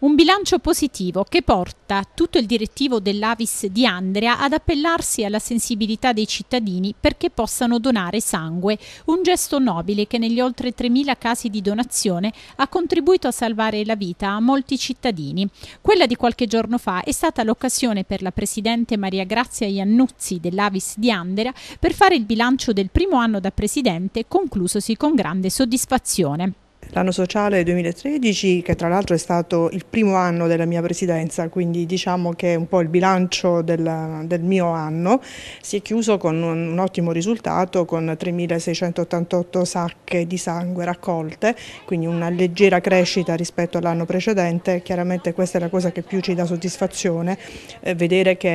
Un bilancio positivo che porta tutto il direttivo dell'Avis di Andrea ad appellarsi alla sensibilità dei cittadini perché possano donare sangue, un gesto nobile che negli oltre 3.000 casi di donazione ha contribuito a salvare la vita a molti cittadini. Quella di qualche giorno fa è stata l'occasione per la Presidente Maria Grazia Iannuzzi dell'Avis di Andrea per fare il bilancio del primo anno da Presidente conclusosi con grande soddisfazione l'anno sociale 2013 che tra l'altro è stato il primo anno della mia presidenza, quindi diciamo che è un po' il bilancio del, del mio anno si è chiuso con un, un ottimo risultato con 3.688 sacche di sangue raccolte, quindi una leggera crescita rispetto all'anno precedente, chiaramente questa è la cosa che più ci dà soddisfazione, eh, vedere che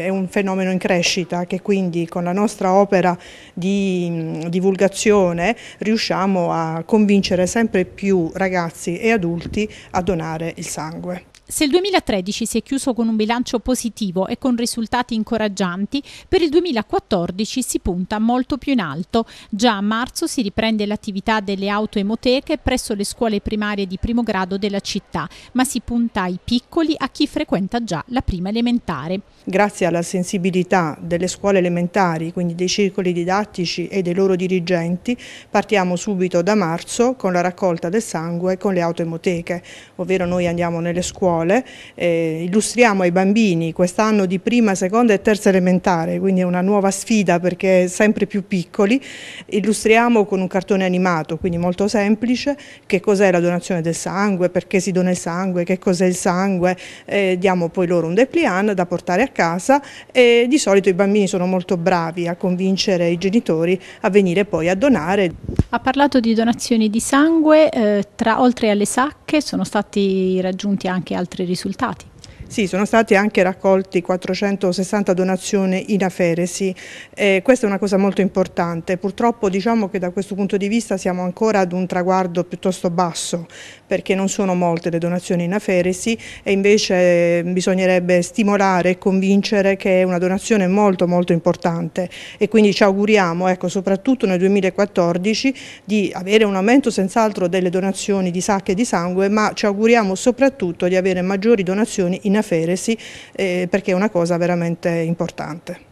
eh, è un fenomeno in crescita che quindi con la nostra opera di mh, divulgazione riusciamo a convincere sempre sempre più ragazzi e adulti a donare il sangue. Se il 2013 si è chiuso con un bilancio positivo e con risultati incoraggianti, per il 2014 si punta molto più in alto. Già a marzo si riprende l'attività delle autoemoteche presso le scuole primarie di primo grado della città, ma si punta ai piccoli a chi frequenta già la prima elementare. Grazie alla sensibilità delle scuole elementari, quindi dei circoli didattici e dei loro dirigenti, partiamo subito da marzo con la raccolta del sangue con le autoemoteche, ovvero noi andiamo nelle scuole scuole, eh, illustriamo ai bambini quest'anno di prima, seconda e terza elementare, quindi è una nuova sfida perché sempre più piccoli, illustriamo con un cartone animato, quindi molto semplice, che cos'è la donazione del sangue, perché si dona il sangue, che cos'è il sangue, eh, diamo poi loro un dépliant da portare a casa e di solito i bambini sono molto bravi a convincere i genitori a venire poi a donare. Ha parlato di donazioni di sangue, eh, tra, oltre alle sacche sono stati raggiunti anche altri altri risultati. Sì, sono stati anche raccolti 460 donazioni in aferesi, eh, questa è una cosa molto importante, purtroppo diciamo che da questo punto di vista siamo ancora ad un traguardo piuttosto basso perché non sono molte le donazioni in aferesi e invece ehm, bisognerebbe stimolare e convincere che è una donazione molto molto importante e quindi ci auguriamo ecco, soprattutto nel 2014 di avere un aumento senz'altro delle donazioni di sacche di sangue ma ci auguriamo soprattutto di avere maggiori donazioni in aferesi Feresi eh, perché è una cosa veramente importante.